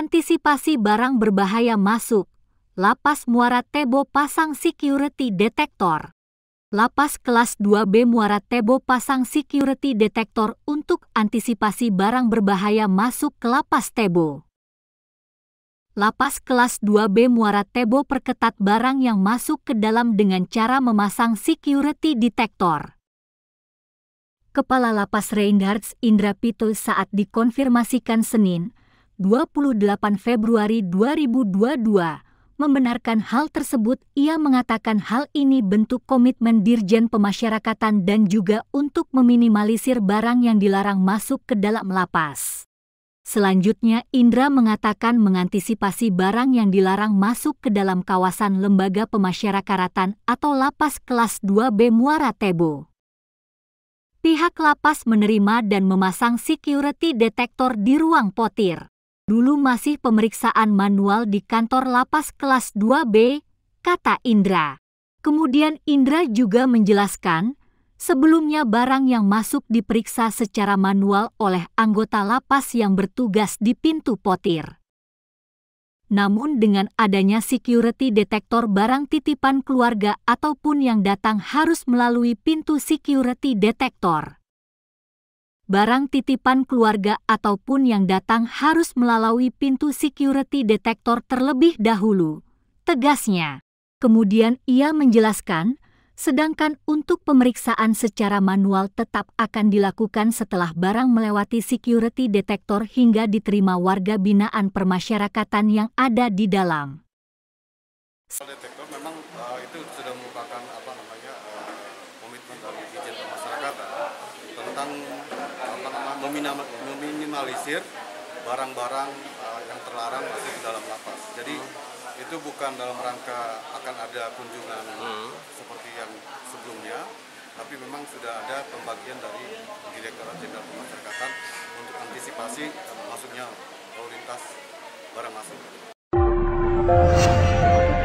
Antisipasi barang berbahaya masuk, Lapas Muara Tebo pasang security detector. Lapas kelas 2B Muara Tebo pasang security detector untuk antisipasi barang berbahaya masuk ke Lapas Tebo. Lapas kelas 2B Muara Tebo perketat barang yang masuk ke dalam dengan cara memasang security detector. Kepala Lapas Reinhardt Indrapito saat dikonfirmasikan Senin, 28 Februari 2022 membenarkan hal tersebut, ia mengatakan hal ini bentuk komitmen Dirjen Pemasyarakatan dan juga untuk meminimalisir barang yang dilarang masuk ke dalam lapas. Selanjutnya, Indra mengatakan mengantisipasi barang yang dilarang masuk ke dalam kawasan lembaga pemasyarakatan atau lapas kelas 2B Muara Tebo. Pihak lapas menerima dan memasang security detektor di ruang potir. Dulu masih pemeriksaan manual di kantor lapas kelas 2B, kata Indra. Kemudian Indra juga menjelaskan, sebelumnya barang yang masuk diperiksa secara manual oleh anggota lapas yang bertugas di pintu potir. Namun dengan adanya security detektor barang titipan keluarga ataupun yang datang harus melalui pintu security detektor barang titipan keluarga ataupun yang datang harus melalui pintu security detektor terlebih dahulu. Tegasnya. Kemudian ia menjelaskan, sedangkan untuk pemeriksaan secara manual tetap akan dilakukan setelah barang melewati security detektor hingga diterima warga binaan permasyarakatan yang ada di dalam. Detektor memang uh, itu sudah merupakan apa namanya meminimalisir barang-barang eh, yang terlarang masih di dalam lapas. Jadi hmm. itu bukan dalam rangka akan ada kunjungan hmm. seperti yang sebelumnya, tapi memang sudah ada pembagian dari Direktorat Jenderal Pemasyarakatan untuk antisipasi masuknya lalu lintas barang masuk.